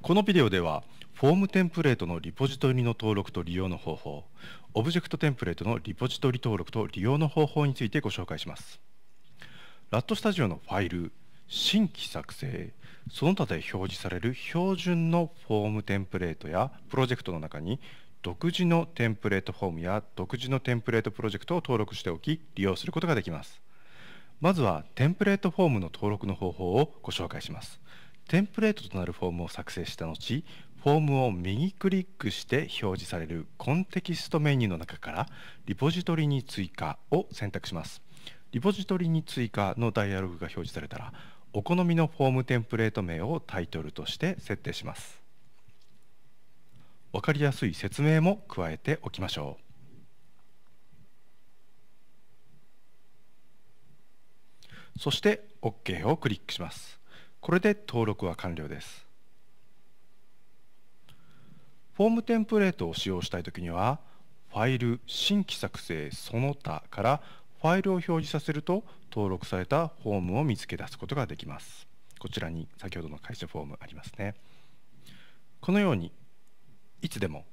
このビデオではフォームテンプレートのリポジトリの登録と利用の方法オブジェクトテンプレートのリポジトリ登録と利用の方法についてご紹介しますラットスタジオのファイル新規作成その他で表示される標準のフォームテンプレートやプロジェクトの中に独自のテンプレートフォームや独自のテンプレートプロジェクトを登録しておき利用することができますまずはテンプレートフォームの登録の方法をご紹介しますテンプレートとなるフォームを作成した後フォームを右クリックして表示されるコンテキストメニューの中からリポジトリに追加を選択しますリポジトリに追加のダイアログが表示されたらお好みのフォームテンプレート名をタイトルとして設定します分かりやすい説明も加えておきましょうそして OK をクリックしますこれで登録は完了ですフォームテンプレートを使用したいときにはファイル新規作成その他からファイルを表示させると登録されたフォームを見つけ出すことができますこちらに先ほどの会社フォームありますねこのようにいつでも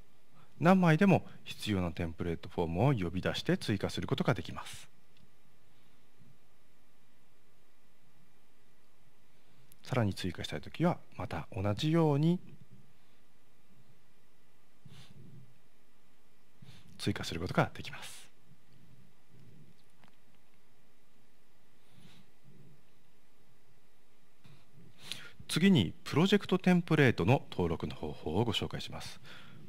何枚でも必要なテンプレートフォームを呼び出して追加することができますさらに追加したい時はまた同じように追加することができます。次にプロジェクトテンプレートの登録の方法をご紹介します。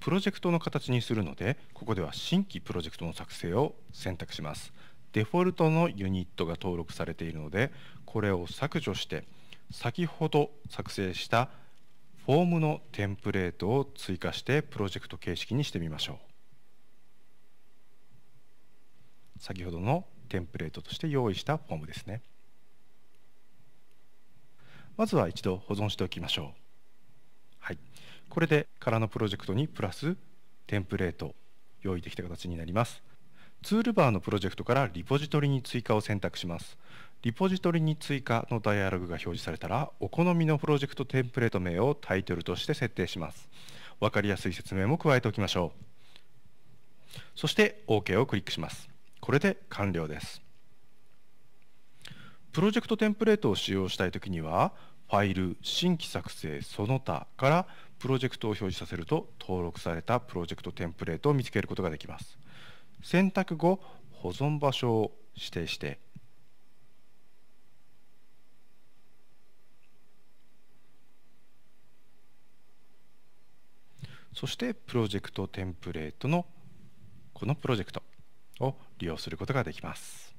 プロジェクトの形にするのでここでは新規プロジェクトの作成を選択します。デフォルトのユニットが登録されているのでこれを削除して先ほど作成したフォームのテンプレートを追加してプロジェクト形式にしてみましょう先ほどのテンプレートとして用意したフォームですねまずは一度保存しておきましょうはいこれで空のプロジェクトにプラステンプレート用意できた形になりますツールバーのプロジェクトからリポジトリに追加を選択しますリポジトリに追加のダイアログが表示されたらお好みのプロジェクトテンプレート名をタイトルとして設定します分かりやすい説明も加えておきましょうそして OK をクリックしますこれで完了ですプロジェクトテンプレートを使用したい時にはファイル新規作成その他からプロジェクトを表示させると登録されたプロジェクトテンプレートを見つけることができます選択後保存場所を指定してそしてプロジェクトテンプレートのこのプロジェクトを利用することができます。